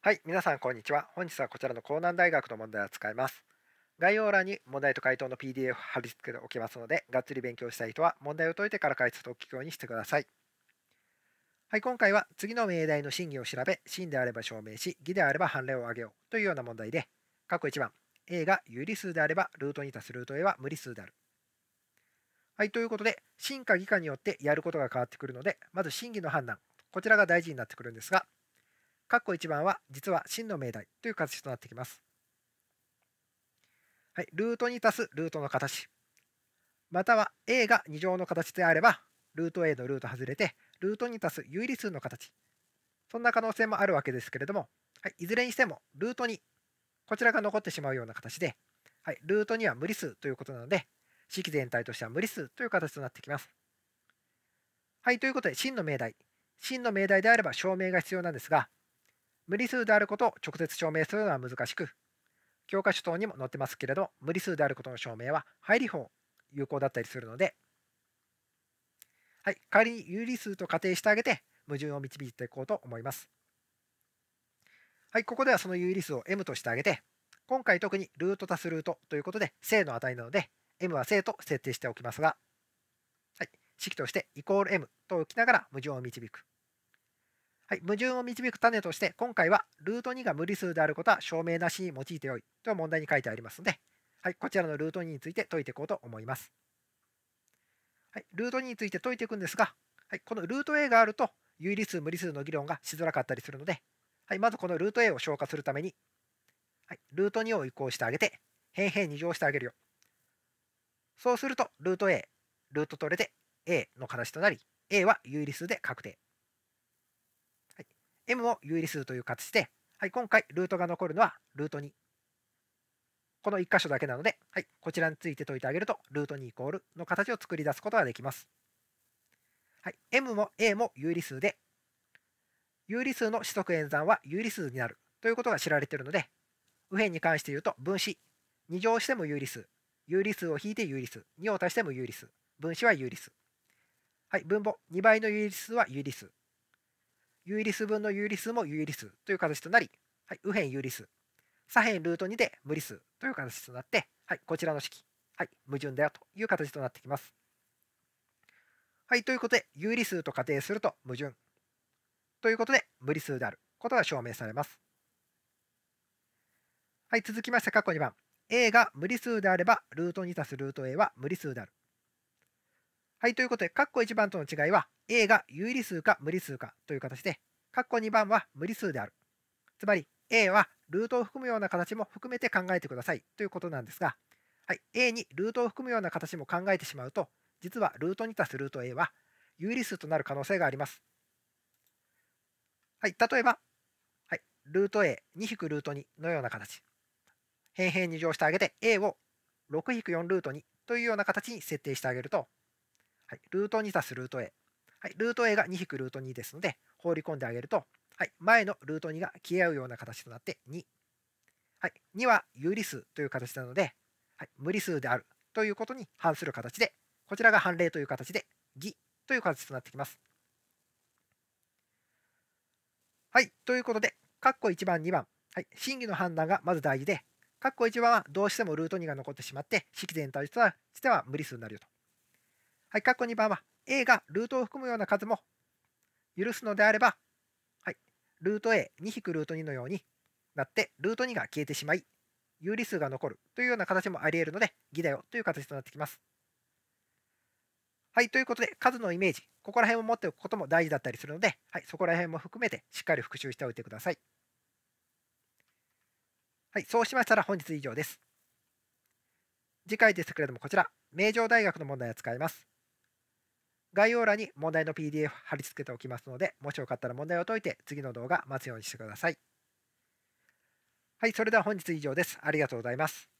はい、皆さんこんにちは。本日はこちらの江南大学の問題を使います。概要欄に問題と回答の PDF 貼り付けておきますので、がっつり勉強したい人は問題を解いてから解説を聞くようにしてください。はい、今回は次の命題の真偽を調べ、真であれば証明し、偽であれば判例を挙げようというような問題で、過去1番、A が有理数であれば、ルートにたすルート A は無理数である。はい、ということで、真か偽かによってやることが変わってくるので、まず真偽の判断、こちらが大事になってくるんですが、括弧1番は実は真の命題という形となってきます。はい、ルートに足すルートの形。または A が2乗の形であれば、ルート A のルート外れて、ルートに足す有理数の形。そんな可能性もあるわけですけれども、はい、いずれにしても、ルート2、こちらが残ってしまうような形で、はい、ルート2は無理数ということなので、式全体としては無理数という形となってきます。はい、ということで、真の命題。真の命題であれば証明が必要なんですが、無理数であることを直接証明するのは難しく、教科書等にも載ってますけれど、無理数であることの証明は配理法有効だったりするので、はい、仮に有理数と仮定してあげて、矛盾を導いていこうと思います。はい、ここではその有理数を m としてあげて、今回特にルート足すルートということで正の値なので、m は正と設定しておきますが、はい、式としてイコール m と置きながら矛盾を導く。はい、矛盾を導く種として今回はルート2が無理数であることは証明なしに用いてよいという問題に書いてありますので、はい、こちらのルート2について解いていこうと思います。はい、ルート2について解いていくんですが、はい、このルート A があると有理数無理数の議論がしづらかったりするので、はい、まずこのルート A を消化するために、はい、ルート2を移行してあげて変変2乗してあげるよ。そうするとルート A、ルート取れて A の形となり、A は有理数で確定。m を有理数という形で、はい、今回ルートが残るのはルート2。この1箇所だけなので、はい、こちらについて解いてあげると、ルート2イコールの形を作り出すことができます。はい、m も a も有理数で、有理数の四則演算は有理数になるということが知られているので、右辺に関して言うと分子、2乗しても有理数、有理数を引いて有理数、2を足しても有理数、分子は有理数。はい、分母、2倍の有理数は有理数、有理数分の有理数も有理数という形となり、はい、右辺有理数、左辺ルート2で無理数という形となって、はい、こちらの式、はい、矛盾だよという形となってきます。はい、ということで、有理数と仮定すると矛盾。ということで、無理数であることが証明されます。はい、続きまして、過去2番。A が無理数であれば、ルート2たすルート A は無理数である。はい、ということで、カッコ1番との違いは、A が有理数か無理数かという形で、カッコ2番は無理数である。つまり、A はルートを含むような形も含めて考えてくださいということなんですが、はい、A にルートを含むような形も考えてしまうと、実はルート2たすルート A は有理数となる可能性があります。はい、例えば、はい、ルート A2 引くルート2のような形。変変に乗してあげて A を6引く4ルート2というような形に設定してあげると、はい、ルート2足すルート A。はい、ルート A が2引くルート2ですので、放り込んであげると、はい、前のルート2が消え合うような形となって2。はい、2は有理数という形なので、はい、無理数であるということに反する形で、こちらが判例という形で、偽という形となってきます。はい、ということで、括弧1番、2番、はい、真偽の判断がまず大事で、括弧1番はどうしてもルート2が残ってしまって、式全体としては無理数になるよと。はい、括弧2番は A がルートを含むような数も許すのであれば、はい、ルート A2 引くルート2のようになってルート2が消えてしまい有理数が残るというような形もあり得るので偽だよという形となってきます。はい、ということで数のイメージここら辺を持っておくことも大事だったりするので、はい、そこら辺も含めてしっかり復習しておいてください。はい、そうしましたら本日以上です。次回ですけれどもこちら名城大学の問題を使います。概要欄に問題の PDF 貼り付けておきますので、もしよかったら問題を解いて次の動画待つようにしてください。はい、それでは本日以上です。ありがとうございます。